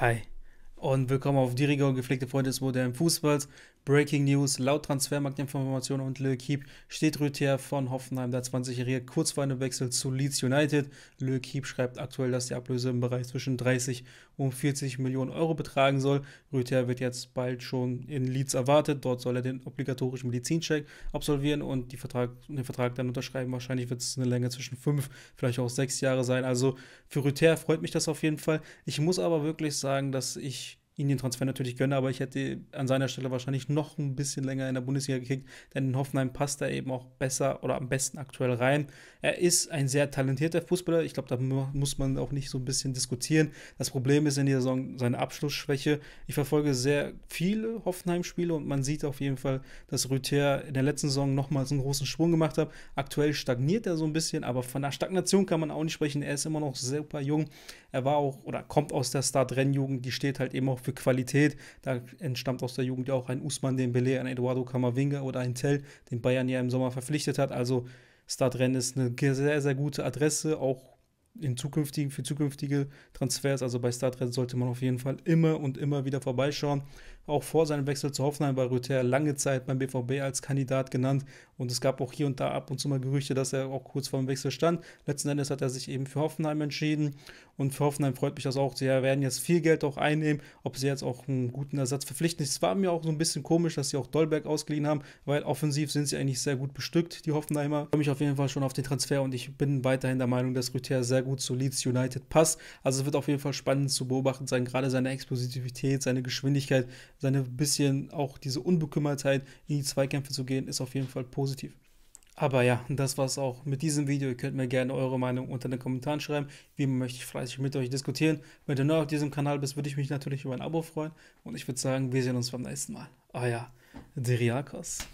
Hi und willkommen auf die und gepflegte Freunde des modernen Fußballs. Breaking News, laut Transfermarktinformationen und L'Equipe steht Rüther von Hoffenheim, der 20-Jährige, kurz vor einem Wechsel zu Leeds United. L'Equipe schreibt aktuell, dass die Ablöse im Bereich zwischen 30 und 40 Millionen Euro betragen soll. Rüther wird jetzt bald schon in Leeds erwartet. Dort soll er den obligatorischen Medizincheck absolvieren und Vertrag, den Vertrag dann unterschreiben. Wahrscheinlich wird es eine Länge zwischen 5, vielleicht auch 6 Jahre sein. Also für Rüther freut mich das auf jeden Fall. Ich muss aber wirklich sagen, dass ich ihn den transfer natürlich gönne, aber ich hätte an seiner Stelle wahrscheinlich noch ein bisschen länger in der Bundesliga gekickt, denn in Hoffenheim passt er eben auch besser oder am besten aktuell rein. Er ist ein sehr talentierter Fußballer. Ich glaube, da muss man auch nicht so ein bisschen diskutieren. Das Problem ist in dieser Saison seine Abschlussschwäche. Ich verfolge sehr viele Hoffenheim-Spiele und man sieht auf jeden Fall, dass Rüther in der letzten Saison nochmals einen großen Schwung gemacht hat. Aktuell stagniert er so ein bisschen, aber von der Stagnation kann man auch nicht sprechen. Er ist immer noch super jung. Er war auch oder kommt aus der start rennjugend die steht halt eben auch für Qualität. Da entstammt aus der Jugend ja auch ein Usman Dembele, ein Eduardo Camavinga oder ein Tell, den Bayern ja im Sommer verpflichtet hat. Also Startrennen ist eine sehr, sehr gute Adresse, auch in zukünftigen, für zukünftige Transfers. Also bei Startrend sollte man auf jeden Fall immer und immer wieder vorbeischauen. Auch vor seinem Wechsel zu Hoffenheim war Rüther lange Zeit beim BVB als Kandidat genannt und es gab auch hier und da ab und zu mal Gerüchte, dass er auch kurz vor dem Wechsel stand. Letzten Endes hat er sich eben für Hoffenheim entschieden und für Hoffenheim freut mich das auch. Sie werden jetzt viel Geld auch einnehmen, ob sie jetzt auch einen guten Ersatz verpflichten. Es war mir auch so ein bisschen komisch, dass sie auch Dolberg ausgeliehen haben, weil offensiv sind sie eigentlich sehr gut bestückt, die Hoffenheimer. Ich freue mich auf jeden Fall schon auf den Transfer und ich bin weiterhin der Meinung, dass Rüther sehr gut zu Leeds United passt. Also es wird auf jeden Fall spannend zu beobachten sein, gerade seine Explosivität, seine Geschwindigkeit, seine bisschen auch diese Unbekümmertheit, in die Zweikämpfe zu gehen, ist auf jeden Fall positiv. Aber ja, das war's auch mit diesem Video. Ihr könnt mir gerne eure Meinung unter den Kommentaren schreiben. Wie immer möchte ich fleißig mit euch diskutieren. Wenn du neu auf diesem Kanal bist, würde ich mich natürlich über ein Abo freuen. Und ich würde sagen, wir sehen uns beim nächsten Mal. Euer Deriakos.